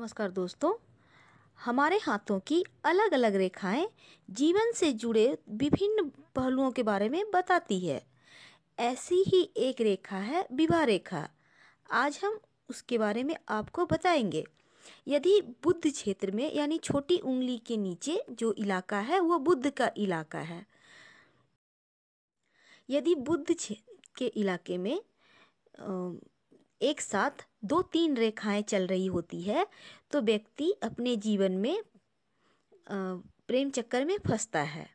नमस्कार दोस्तों हमारे हाथों की अलग अलग रेखाएं जीवन से जुड़े विभिन्न पहलुओं के बारे में बताती है ऐसी ही एक रेखा है विवाह रेखा आज हम उसके बारे में आपको बताएंगे यदि बुद्ध क्षेत्र में यानी छोटी उंगली के नीचे जो इलाका है वो बुद्ध का इलाका है यदि बुद्ध के इलाके में एक साथ दो तीन रेखाएं चल रही होती है तो व्यक्ति अपने जीवन में प्रेम चक्कर में फंसता है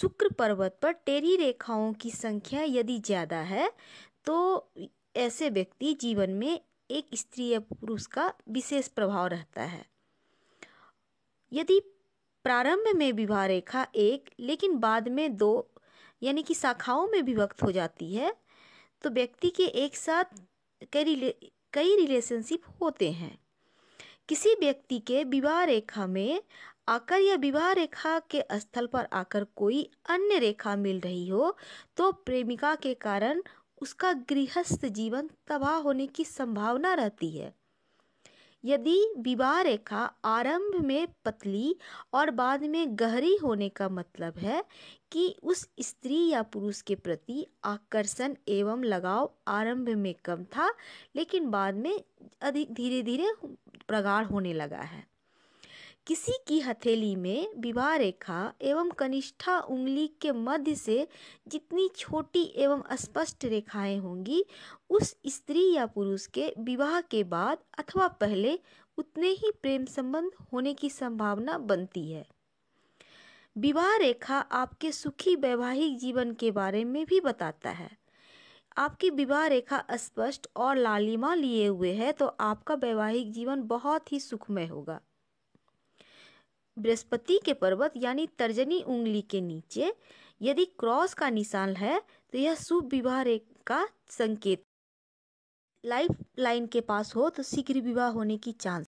शुक्र पर्वत पर टेरी रेखाओं की संख्या यदि ज़्यादा है तो ऐसे व्यक्ति जीवन में एक स्त्री या पुरुष का विशेष प्रभाव रहता है यदि प्रारंभ में विवाह रेखा एक लेकिन बाद में दो यानी कि शाखाओं में विभक्त हो जाती है तो व्यक्ति के एक साथ कई रिले कई रिलेशनशिप होते हैं किसी व्यक्ति के विवाह रेखा में आकर या विवाह रेखा के स्थल पर आकर कोई अन्य रेखा मिल रही हो तो प्रेमिका के कारण उसका गृहस्थ जीवन तबाह होने की संभावना रहती है यदि विवाह रेखा आरंभ में पतली और बाद में गहरी होने का मतलब है कि उस स्त्री या पुरुष के प्रति आकर्षण एवं लगाव आरंभ में कम था लेकिन बाद में अधिक धीरे धीरे प्रगाढ़ होने लगा है किसी की हथेली में विवाह रेखा एवं कनिष्ठा उंगली के मध्य से जितनी छोटी एवं स्पष्ट रेखाएं होंगी उस स्त्री या पुरुष के विवाह के बाद अथवा पहले उतने ही प्रेम संबंध होने की संभावना बनती है विवाह रेखा आपके सुखी वैवाहिक जीवन के बारे में भी बताता है आपकी विवाह रेखा स्पष्ट और लालिमा लिए हुए है तो आपका वैवाहिक जीवन बहुत ही सुखमय होगा बृहस्पति के पर्वत यानी तर्जनी उंगली के नीचे यदि क्रॉस का निशान है तो यह शुभ विवाह का संकेत लाइफ लाइन के पास हो तो शीघ्र विवाह होने की चांस